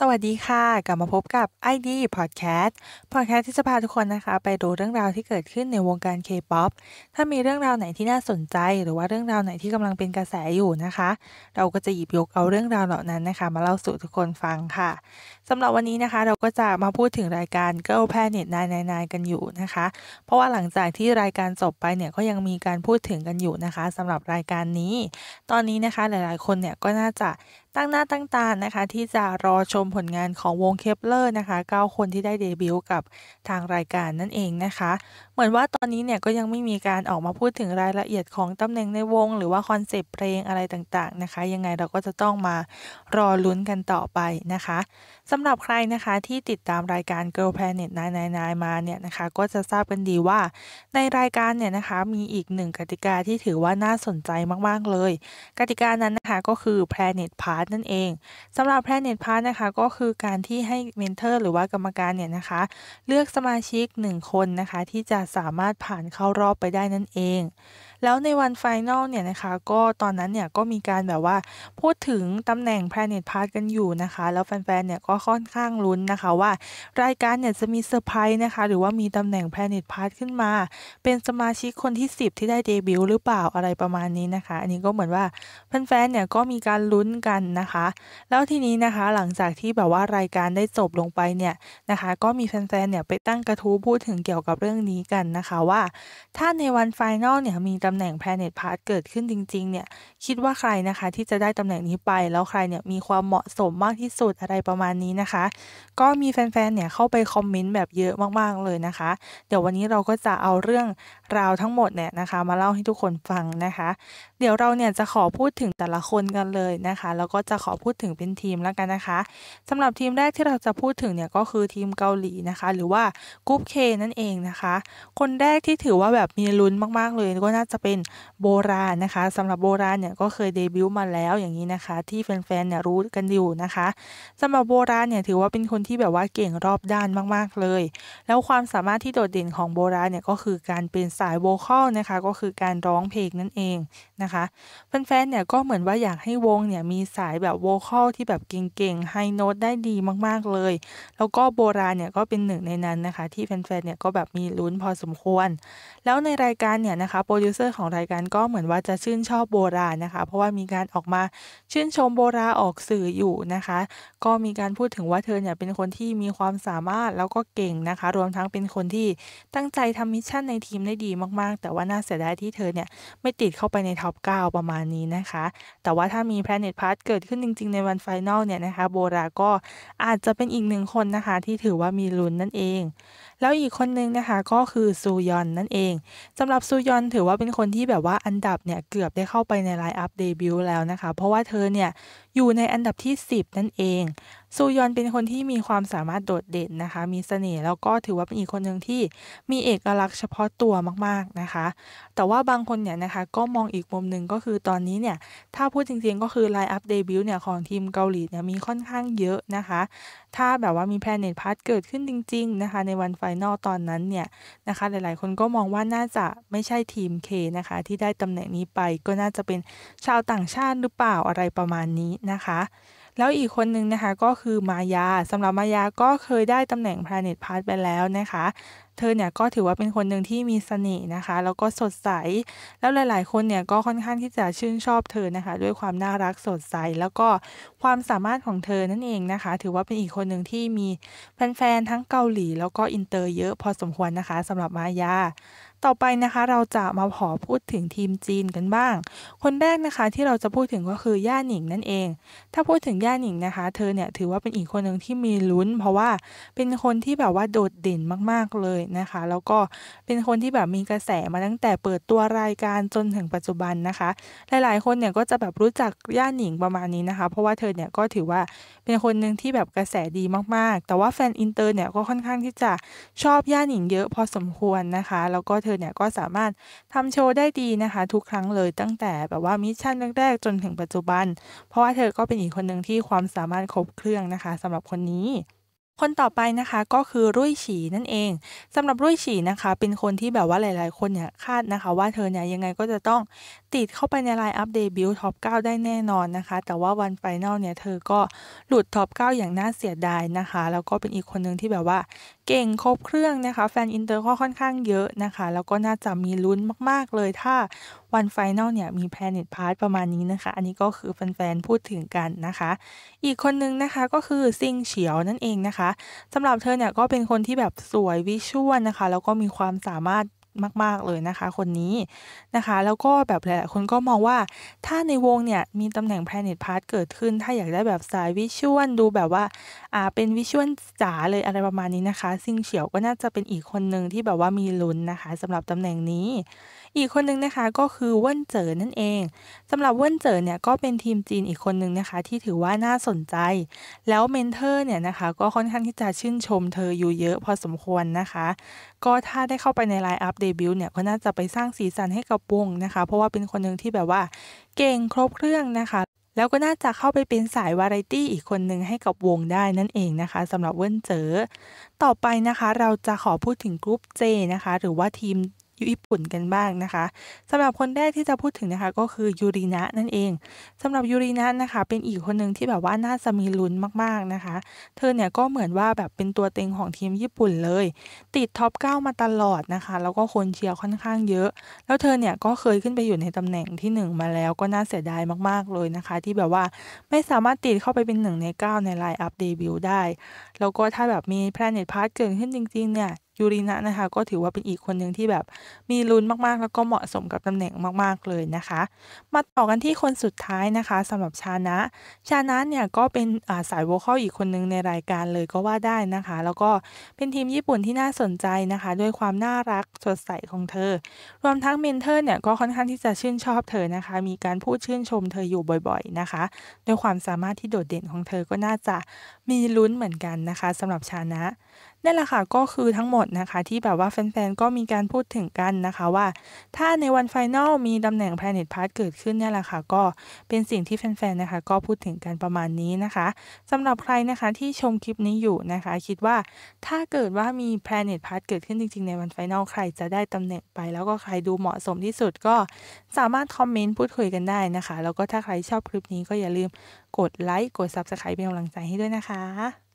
สวัสดีค่ะกลับมาพบกับ ID Podcast Podcast ที่จะพาทุกคนนะคะ ไปดูเรื่องราวที่เกิดขึ้นในวงการ K-POP ถ้ามีเรื่องราวไหนที่น่าสนใจ หรือว่าเรื่องราวไหนที่กำลังเป็นกระแสอยู่นะคะ เราก็จะหยิบยกเอาเรื่องราวเหล่านั้นนะคะมาเล่าสู่ทุกคนฟังค่ะสำหรับวันนี้นะคะ เราก็จะมาพูดถึงรายการ Girl Planet 999กันอยู่นะคะ เพราะว่าหลังจากที่รายการจบไปเนี่ยก็ยังมีการพูดถึงกันอยู่นะคะสำหรับรายการนี้ ตอนนี้นะคะหลายๆคนเนี่ยก็น่าจะตั้งหน้าตั้งตานะคะที่จะรอชมผลงานของวงเคปเลอร์นะคะ 9 คนที่ได้เดบิวต์กับทางรายการนั่นเองนะคะเหมือนว่าตอนนี้เนี่ยก็ยังไม่มีการออกมาพูดถึงรายละเอียดของตำแหน่งในวงหรือว่าคอนเซปต์เพลงอะไรต่างๆนะคะ ยังไงเราก็จะต้องมารอลุ้นกันต่อไปนะคะสำหรับใครนะคะที่ติดตามรายการ Girl Planet 999มาเนี่ยนะคะก็จะทราบกันดีว่าในรายการเนี่ยนะคะมีอีกหนึ่งกติกาที่ถือว่าน่าสนใจมากๆ เลย กติกานั้นนะคะก็คือ Planet Pass นั่นเองสำหรับ Planet Pass นะคะก็คือการที่ให้เมนเทอร์หรือว่ากรรมการเนี่ยนะคะ เลือกสมาชิก 1 คนนะคะที่จะสามารถผ่านเข้ารอบไปได้นั่นเองแล้วในวันไฟแนลเนี่ยนะคะก็ตอนนั้นเนี่ยก็มีการแบบว่าพูดถึงตำแหน่ง Planet Part กันอยู่นะคะแล้วแฟนๆเนี่ยก็ค่อนข้างลุ้นนะคะว่ารายการเนี่ยจะมีเซอร์ไพรส์นะคะหรือว่ามีตำแหน่ง Planet Part ขึ้นมา เป็นสมาชิกคนที่ 10 ที่ได้เดบิวต์หรือเปล่าอะไรประมาณนี้นะคะ อันนี้ก็เหมือนว่าแฟนๆเนี่ยก็มีการลุ้นกันนะคะแล้วทีนี้นะคะหลังจากที่แบบว่ารายการได้จบลงไปเนี่ยนะคะก็มีแฟนๆเนี่ยไปตั้งกระทู้พูดถึงเกี่ยวกับเรื่องนี้กันนะคะว่า ถ้าในวันไฟแนลเนี่ยมีตำำแหน่ง Planet p a ์ตเกิดขึ้นจริงๆเนี่ยคิดว่าใครนะคะที่จะได้ตำแหน่งนี้ไปแล้วใครเนี่ยมีความเหมาะสมมากที่สุดอะไรประมาณนี้นะคะ ก็มีแฟนๆเนี่ยเข้าไปคอมเมนต์แบบเยอะมาก ๆเลยนะคะ เดี๋ยววันนี้เราก็จะเอาเรื่องราวทั้งหมดเนี่ยนะคะมาเล่าให้ทุกคนฟังนะคะ เดี๋ยวเราเนี่ยจะขอพูดถึงแต่ละคนกันเลยนะคะแล้วก็จะขอพูดถึงเป็นทีมแล้วกันนะคะ สำหรับทีมแรกที่เราจะพูดถึงเนี่ยก็คือทีมเกาหลีนะคะ หรือว่ากรุ๊ปเคนั่นเองนะคะ คนแรกที่ถือว่าแบบมีลุ้นมาก ๆเลยก็น่าจะะเป็นโบราณนะคะสำหรับโบราณเนี่ยก็เคยเดบิวต์มาแล้วอย่างนี้นะคะที่แฟนๆเนี่ยรู้กันอยู่นะคะสำหรับโบราณเนี่ยถือว่าเป็นคนที่แบบว่าเก่งรอบด้านมากๆเลย แล้วความสามารถที่โดดเด่นของโบราณเนี่ยก็คือการเป็นสายโวคอลนะคะก็คือการร้องเพลงนั่นเองนะคะแฟนๆเนี่ยก็เหมือนว่าอยากให้วงเนี่ยมีสายแบบโวคอลที่แบบเก่งๆไฮโน้ตได้ดีมากๆเลยแล้วก็โบราณเนี่ยก็เป็นหนึ่งในนั้นนะคะที่แฟนๆเนี่ยก็แบบมีลุ้นพอสมควรแล้วในรายการเนี่ยนะคะโปรดิวเซอร์อร์ของรายการก็เหมือนว่าจะชื่นชอบโบราณนะคะเพราะว่ามีการออกมาชื่นชมโบราออกสื่ออยู่นะคะ ก็มีการพูดถึงว่าเธอเนี่ยเป็นคนที่มีความสามารถแล้วก็เก่งนะคะ รวมทั้งเป็นคนที่ตั้งใจทำมิชชั่นในทีมได้ดีมากๆ แต่ว่าน่าเสียดายที่เธอเนี่ยไม่ติดเข้าไปในท็อป 9 ประมาณนี้นะคะ แต่ว่าถ้ามี Planet p a ์ s เกิดขึ้นจริงๆในวันไฟนอลเนี่ยนะคะโบราก็อาจจะเป็นอีกหนึ่งคนนะคะที่ถือว่ามีลุ้นนั่นเองแล้วอีกคนนึงนะคะก็คือซูยอนนั่นเองสำหรับซูยอนถือว่าเป็นคนที่แบบว่าอันดับเนี่ย เกือบได้เข้าไปในไลน์อัพเดบิวต์แล้วนะคะ เพราะว่าเธอเนี่ยอยู่ในอันดับที่ 10 นั่นเอง ซูยอนเป็นคนที่มีความสามารถโดดเด่นนะคะ มีสเสน่ห์แล้วก็ถือว่าเป็นอีกคนหนึ่งที่มีเอกลักษณ์เฉพาะตัวมากๆนะคะ แต่ว่าบางคนเนี่ยนะคะ ก็มองอีกมุมหนึ่งก็คือตอนนี้เนี่ย ถ้าพูดจริงๆก็คือไลน์อัพเดบิวต์เนี่ย ของทีมเกาหลีเนี่ยมีค่อนข้างเยอะนะคะ ถ้าแบบว่ามีแพนเน็ตพาร์ทเกิดขึ้นจริงๆนะคะในวันไฟนอลตอนนั้นเนี่ยนะคะหลายๆ คนก็มองว่าน่าจะไม่ใช่ทีมเคนะคะที่ได้ตำแหน่งนี้ไปก็น่าจะเป็นชาวต่างชาติหรือเปล่าอะไรประมาณนี้นะคะแล้วอีกคนนึงนะคะก็คือมายาสำหรับมายาก็เคยได้ตำแหน่ง Planet Pass ไปแล้วนะคะเธอเนี่ยก็ถือว่าเป็นคนหนึ่งที่มีเสน่ห์นะคะ แล้วก็สดใส แล้วหลายๆ คนเนี่ยก็ค่อนข้างที่จะชื่นชอบเธอนะคะ ด้วยความน่ารักสดใส แล้วก็ความสามารถของเธอนั่นเองนะคะ ถือว่าเป็นอีกคนหนึ่งที่มีแฟนๆทั้งเกาหลีแล้วก็อินเตอร์เยอะ พอสมควรนะคะสำหรับมายา ต่อไปนะคะเราจะมาขอพูดถึงทีมจีนกันบ้าง คนแรกนะคะที่เราจะพูดถึงก็คือย่าหนิงนั่นเอง ถ้าพูดถึงย่าหนิงนะคะ เธอเนี่ยถือว่าเป็นอีกคนหนึ่งที่มีลุ้น เพราะว่าเป็นคนที่แบบว่าโดดเด่นมากๆเลยนะคะแล้วก็เป็นคนที่แบบมีกระแสมาตั้งแต่เปิดตัวรายการจนถึงปัจจุบันนะคะ หลาย ๆคนเนี่ยก็จะแบบรู้จักย่าหนิงประมาณนี้นะคะ เพราะว่าเธอเนี่ยก็ถือว่าเป็นคนหนึ่งที่แบบกระแสดีมาก ๆ แต่ว่าแฟนอินเตอร์เนี่ยก็ค่อนข้างที่จะชอบย่าหนิงเยอะพอสมควรนะคะแล้วก็เธอเนี่ยก็สามารถทำโชว์ได้ดีนะคะ ทุกครั้งเลยตั้งแต่แบบว่ามิชชั่นแรกๆจนถึงปัจจุบันเพราะว่าเธอก็เป็นอีกคนหนึ่งที่ความสามารถครบเครื่องนะคะ สำหรับคนนี้คนต่อไปนะคะก็คือรุ่ยฉีนั่นเอง สำหรับรุ่ยฉีนะคะ เป็นคนที่แบบว่าหลายๆคนเนี่ย คาดนะคะว่าเธอเนี่ยยังไงก็จะต้องติดเข้าไปในไลน์อัปเดตบิลท็อป 9 ได้แน่นอนนะคะ แต่ว่าวันไฟแนลเนี่ยเธอก็หลุดท็อป 9 อย่างน่าเสียดายนะคะ แล้วก็เป็นอีกคนหนึ่งที่แบบว่าเก่งครบเครื่องนะคะ แฟนอินเตอร์ก็ค่อนข้างเยอะนะคะ แล้วก็น่าจะมีลุ้นมากๆเลยถ้าวันไฟแนลเนี่ย มีแพนิตพาร์ทประมาณนี้นะคะ อันนี้ก็คือแฟนๆพูดถึงกันนะคะ อีกคนนึงนะคะก็คือซิงเฉียวนั่นเองนะคะ สำหรับเธอเนี่ยก็เป็นคนที่แบบสวยวิชวลนะคะ แล้วก็มีความสามารถมากๆ เลยนะคะคนนี้นะคะแล้วก็แบบหลายๆคนก็มองว่าถ้าในวงเนี่ย มีตำแหน่ง Planet Part เกิดขึ้น ถ้าอยากได้แบบสายวิชวลดูแบบว่าอ่า เป็นวิชวลจ๋าเลยอะไรประมาณนี้นะคะซิงเฉียวก็น่าจะเป็นอีกคนหนึ่งที่แบบว่ามีลุ้นนะคะสำหรับตำแหน่งนี้อีกคนนึงนะคะก็คือเว่นเจ๋อนั่นเอง สำหรับเว่นเจ๋อเนี่ยก็เป็นทีมจีนอีกคนนึงนะคะที่ถือว่าน่าสนใจ แล้วเมนเทอร์เนี่ยนะคะก็ค่อนข้างที่จะชื่นชมเธออยู่เยอะพอสมควรนะคะ ก็ถ้าได้เข้าไปในไลน์อัพเดบิวต์เนี่ยก็น่าจะไปสร้างสีสันให้กับวงนะคะ เพราะว่าเป็นคนหนึ่งที่แบบว่าเก่งครบเครื่องนะคะ แล้วก็น่าจะเข้าไปเป็นสายวาไรตี้อีกคนหนึ่งให้กับวงได้นั่นเองนะคะสำหรับเว่นเจออต่อไปนะคะเราจะขอพูดถึงกรุ๊ปเจนะคะหรือว่าทีมญี่ปุ่นกันบ้างนะคะสำหรับคนแรกที่จะพูดถึงนะคะ ก็คือยูรินะนั่นเอง สำหรับยูรินะนะคะ เป็นอีกคนหนึ่งที่แบบว่าน่าจะมีลุ้นมากๆนะคะ เธอเนี่ยก็เหมือนว่าแบบเป็นตัวเต็งของทีมญี่ปุ่นเลย ติดท็อป 9 มาตลอดนะคะ แล้วก็คนเชียร์ค่อนข้างเยอะ แล้วเธอเนี่ยก็เคยขึ้นไปอยู่ในตำแหน่งที่ 1 มาแล้วก็น่าเสียดายมากๆเลยนะคะ ที่แบบว่าไม่สามารถติดเข้าไปเป็นหนึ่งใน9ในไลน์อัปเดบิวได้ แล้วก็ถ้าแบบมีแพลเน็ตพาร์ทเกิดขึ้นจริงๆเนี่ยยูรินะนะคะ ก็ถือว่าเป็นอีกคนหนึ่งที่แบบมีลุ้นมากๆ แล้วก็เหมาะสมกับตำแหน่งมากๆเลยนะคะ มาต่อกันที่คนสุดท้ายนะคะสำหรับชานะ ชานะเนี่ยก็เป็นสายโวคอลอีกคนหนึ่งในรายการเลยก็ว่าได้นะคะ แล้วก็เป็นทีมญี่ปุ่นที่น่าสนใจนะคะ ด้วยความน่ารักสดใสของเธอ รวมทั้งเมนเทอร์เนี่ยก็ค่อนข้างที่จะชื่นชอบเธอนะคะ มีการพูดชื่นชมเธออยู่บ่อยๆนะคะด้วยความสามารถที่โดดเด่นของเธอก็น่าจะมีลุ้นเหมือนกันนะคะสำหรับชานะนั่นแหละค่ะก็คือทั้งหมดนะคะที่แบบว่าแฟนๆก็มีการพูดถึงกันนะคะว่า ถ้าในวันไฟนอลมีตำแหน่ง Planet Part เกิดขึ้นเนี่ยแหละค่ะก็เป็นสิ่งที่แฟนๆนะคะก็พูดถึงกันประมาณนี้นะคะสำหรับใครนะคะที่ชมคลิปนี้อยู่นะคะ คิดว่าถ้าเกิดว่ามี Planet Part เกิดขึ้นจริงๆในวันไฟนอลใครจะได้ตำแหน่งไปแล้วก็ใครดูเหมาะสมที่สุดก็สามารถคอมเมนต์พูดคุยกันได้นะคะ แล้วก็ถ้าใครชอบคลิปนี้ก็อย่าลืมกดไลค์กด Subscribe เป็นกำลังใจให้ด้วยนะคะ